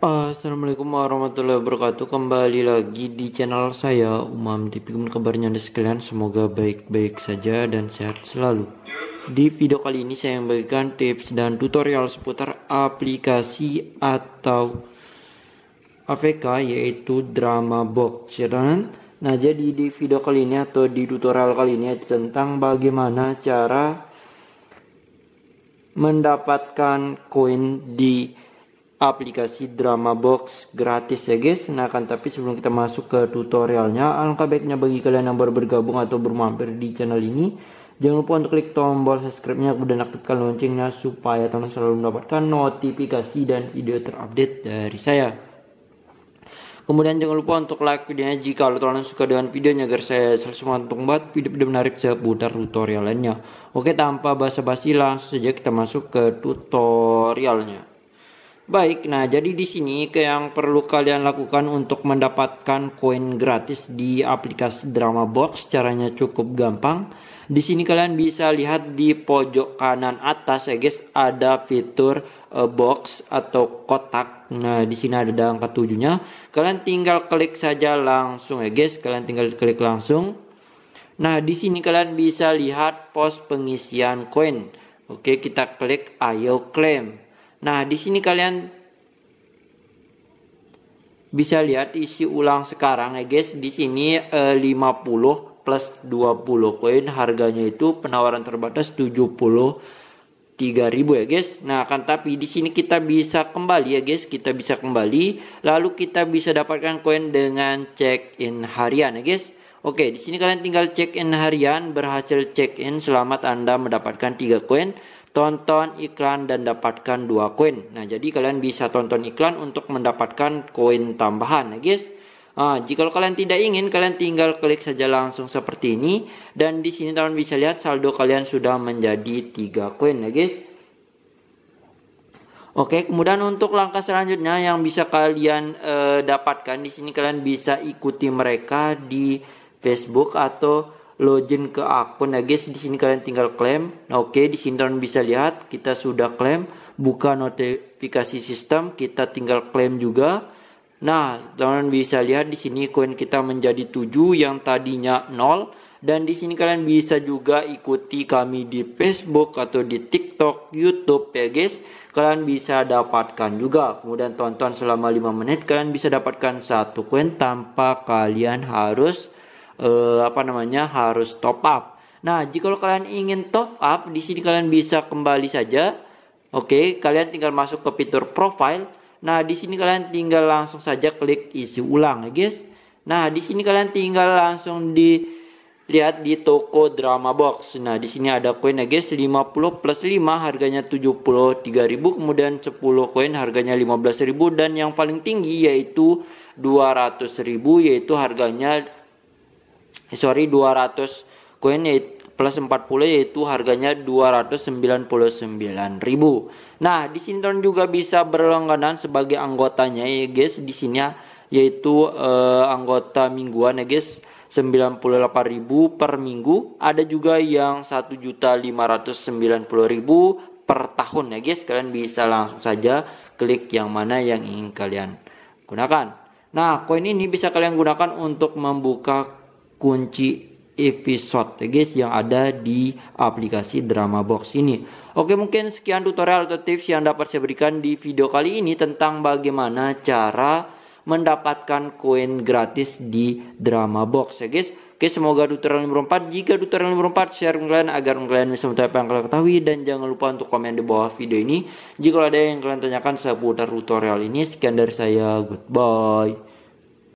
Assalamualaikum warahmatullahi wabarakatuh Kembali lagi di channel saya Umam TV kabarnya anda sekalian Semoga baik-baik saja dan sehat selalu Di video kali ini saya memberikan tips dan tutorial seputar aplikasi atau APK yaitu Drama Box ya kan? Nah jadi di video kali ini atau di tutorial kali ini tentang bagaimana cara mendapatkan koin di aplikasi Drama Box gratis ya guys. Nah kan tapi sebelum kita masuk ke tutorialnya, alangkah baiknya bagi kalian yang baru bergabung atau bermampir di channel ini, jangan lupa untuk klik tombol subscribe-nya kemudian aktifkan loncengnya supaya teman selalu mendapatkan notifikasi dan video terupdate dari saya. Kemudian jangan lupa untuk like videonya jika kalian suka dengan videonya agar saya selalu semangat untuk membuat video-video menarik seputar tutorial lainnya. Oke tanpa basa-basi langsung saja kita masuk ke tutorialnya. Baik, nah jadi di sini ke yang perlu kalian lakukan untuk mendapatkan koin gratis di aplikasi Drama Box caranya cukup gampang. Di sini kalian bisa lihat di pojok kanan atas ya guys ada fitur uh, box atau kotak. Nah, di sini ada dalam ketujuhnya. Kalian tinggal klik saja langsung ya guys, kalian tinggal klik langsung. Nah, di sini kalian bisa lihat pos pengisian koin. Oke, kita klik ayo claim. Nah, di sini kalian bisa lihat isi ulang sekarang ya guys. Di sini eh, 50 plus 20 koin harganya itu penawaran terbatas 70 3000 ya guys. Nah, akan tapi di sini kita bisa kembali ya guys, kita bisa kembali lalu kita bisa dapatkan koin dengan check in harian ya guys. Oke, di sini kalian tinggal check in harian, berhasil check in selamat Anda mendapatkan 3 koin tonton iklan dan dapatkan dua koin. Nah, jadi kalian bisa tonton iklan untuk mendapatkan koin tambahan, ya guys. Nah, jika kalian tidak ingin, kalian tinggal klik saja langsung seperti ini dan di sini teman bisa lihat saldo kalian sudah menjadi tiga koin ya, guys. Oke, kemudian untuk langkah selanjutnya yang bisa kalian e, dapatkan di sini kalian bisa ikuti mereka di Facebook atau login ke akun ya guys di sini kalian tinggal klaim nah, oke okay, di sini kalian bisa lihat kita sudah klaim buka notifikasi sistem kita tinggal klaim juga nah kalian bisa lihat di sini koin kita menjadi 7 yang tadinya 0 dan di sini kalian bisa juga ikuti kami di Facebook atau di TikTok, YouTube ya guys. Kalian bisa dapatkan juga. Kemudian tonton selama 5 menit kalian bisa dapatkan satu koin tanpa kalian harus eh, apa namanya harus top up. Nah, jika kalian ingin top up, di sini kalian bisa kembali saja. Oke, kalian tinggal masuk ke fitur profile. Nah, di sini kalian tinggal langsung saja klik isi ulang ya, guys. Nah, di sini kalian tinggal langsung di lihat di toko drama box. Nah, di sini ada koin ya guys, 50 plus 5 harganya 73.000, kemudian 10 koin harganya 15.000 dan yang paling tinggi yaitu 200.000 yaitu harganya sorry 200 koin plus 40 yaitu harganya 299.000. Nah, di sini juga bisa berlangganan sebagai anggotanya ya guys. Di sini ya yaitu eh, anggota mingguan ya guys. 98.000 per minggu, ada juga yang 1.590.000 per tahun ya guys. Kalian bisa langsung saja klik yang mana yang ingin kalian gunakan. Nah, koin ini bisa kalian gunakan untuk membuka kunci episode ya guys yang ada di aplikasi Drama Box ini. Oke, mungkin sekian tutorial atau tips yang dapat saya berikan di video kali ini tentang bagaimana cara mendapatkan koin gratis di Drama Box ya guys. Oke, semoga tutorial nomor 4. Jika tutorial nomor 4, share ke kalian agar kalian bisa mencapai apa yang kalian ketahui. Dan jangan lupa untuk komen di bawah video ini. Jika ada yang kalian tanyakan seputar tutorial ini, sekian dari saya. Goodbye.